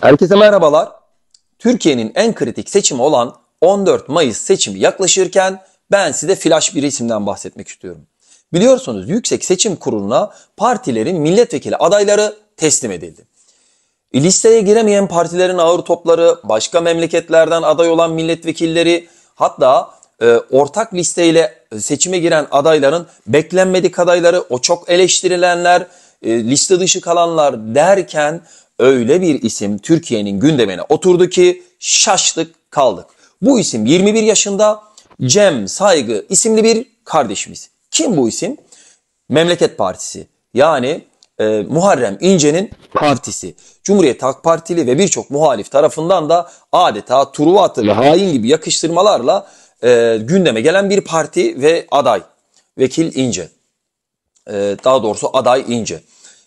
Herkese merhabalar. Türkiye'nin en kritik seçimi olan 14 Mayıs seçimi yaklaşırken ben size flash bir isimden bahsetmek istiyorum. Biliyorsunuz Yüksek Seçim Kurulu'na partilerin milletvekili adayları teslim edildi. Listeye giremeyen partilerin ağır topları, başka memleketlerden aday olan milletvekilleri hatta e, ortak listeyle seçime giren adayların beklenmedik adayları, o çok eleştirilenler, e, liste dışı kalanlar derken öyle bir isim Türkiye'nin gündemine oturdu ki şaştık kaldık. Bu isim 21 yaşında Cem Saygı isimli bir kardeşimiz. Kim bu isim? Memleket Partisi yani e, Muharrem İnce'nin partisi. Cumhuriyet Halk Partili ve birçok muhalif tarafından da adeta turuva atı hain gibi yakıştırmalarla e, gündeme gelen bir parti ve aday. Vekil İnce. E, daha doğrusu aday İnce.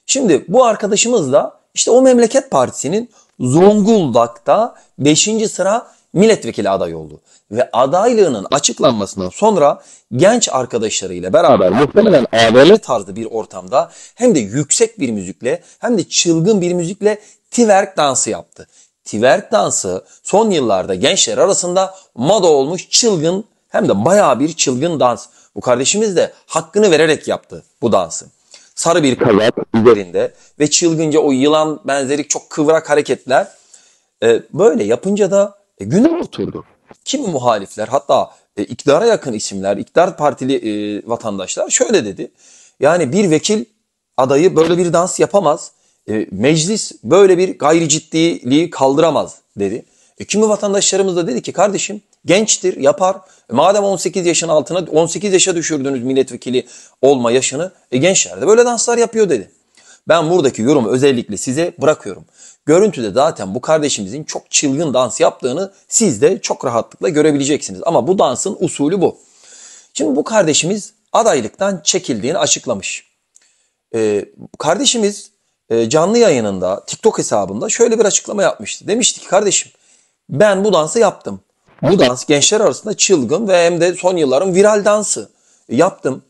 Şimdi bu arkadaşımız da işte o Memleket Partisi'nin Zonguldak'ta 5. sıra milletvekili adayı oldu. Ve adaylığının açıklanmasından sonra genç arkadaşlarıyla beraber muhtemelen AVM tarzı bir ortamda hem de yüksek bir müzikle hem de çılgın bir müzikle Tiverk dansı yaptı. Tiverk dansı son yıllarda gençler arasında moda olmuş çılgın hem de bayağı bir çılgın dans. Bu kardeşimiz de hakkını vererek yaptı bu dansı sarı bir kazak üzerinde ve çılgınca o yılan benzeri çok kıvrak hareketler e, böyle yapınca da e, güne oturdu. Kimi muhalifler hatta e, iktidara yakın isimler, iktidar partili e, vatandaşlar şöyle dedi. Yani bir vekil adayı böyle bir dans yapamaz. E, meclis böyle bir gayri ciddiliği kaldıramaz dedi. E, kimi vatandaşlarımız da dedi ki kardeşim gençtir yapar. E, madem 18 yaşın altına 18 yaşa düşürdünüz milletvekili olma yaşını e gençler de böyle danslar yapıyor dedi. Ben buradaki yorumu özellikle size bırakıyorum. Görüntüde zaten bu kardeşimizin çok çılgın dans yaptığını siz de çok rahatlıkla görebileceksiniz. Ama bu dansın usulü bu. Şimdi bu kardeşimiz adaylıktan çekildiğini açıklamış. Ee, kardeşimiz e, canlı yayınında TikTok hesabında şöyle bir açıklama yapmıştı. Demişti ki kardeşim ben bu dansı yaptım. Bu dans gençler arasında çılgın ve hem de son yılların viral dansı. Yaptım.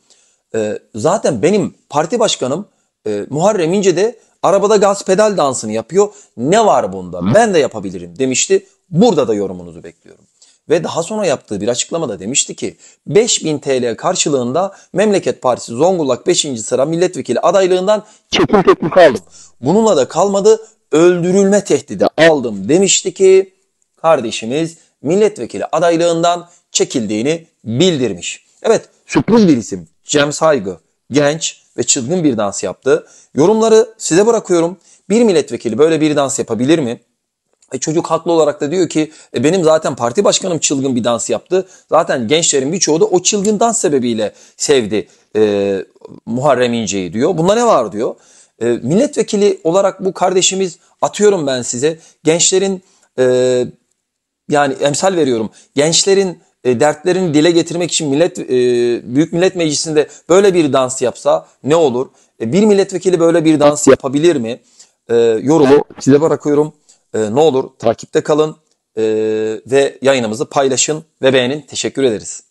E, zaten benim parti başkanım e, Muharrem İnce de arabada gaz pedal dansını yapıyor. Ne var bunda? Ben de yapabilirim demişti. Burada da yorumunuzu bekliyorum. Ve daha sonra yaptığı bir açıklamada demişti ki 5000 TL karşılığında Memleket Partisi Zonguldak 5. sıra milletvekili adaylığından çekim teklifi aldım. Bununla da kalmadı öldürülme tehdidi aldım demişti ki kardeşimiz milletvekili adaylığından çekildiğini bildirmiş. Evet sürpriz bir isim Cem Saygı genç ve çılgın bir dans yaptı. Yorumları size bırakıyorum. Bir milletvekili böyle bir dans yapabilir mi? E çocuk haklı olarak da diyor ki e benim zaten parti başkanım çılgın bir dans yaptı. Zaten gençlerin birçoğu da o çılgın dans sebebiyle sevdi e, Muharrem İnce'yi diyor. Bunda ne var diyor. E, milletvekili olarak bu kardeşimiz atıyorum ben size gençlerin e, yani emsal veriyorum gençlerin e, dertlerini dile getirmek için millet e, Büyük Millet Meclisi'nde böyle bir dans yapsa ne olur? E, bir milletvekili böyle bir dans yapabilir mi? E, yorumu size bırakıyorum. E, ne olur takipte kalın e, ve yayınımızı paylaşın ve beğenin. Teşekkür ederiz.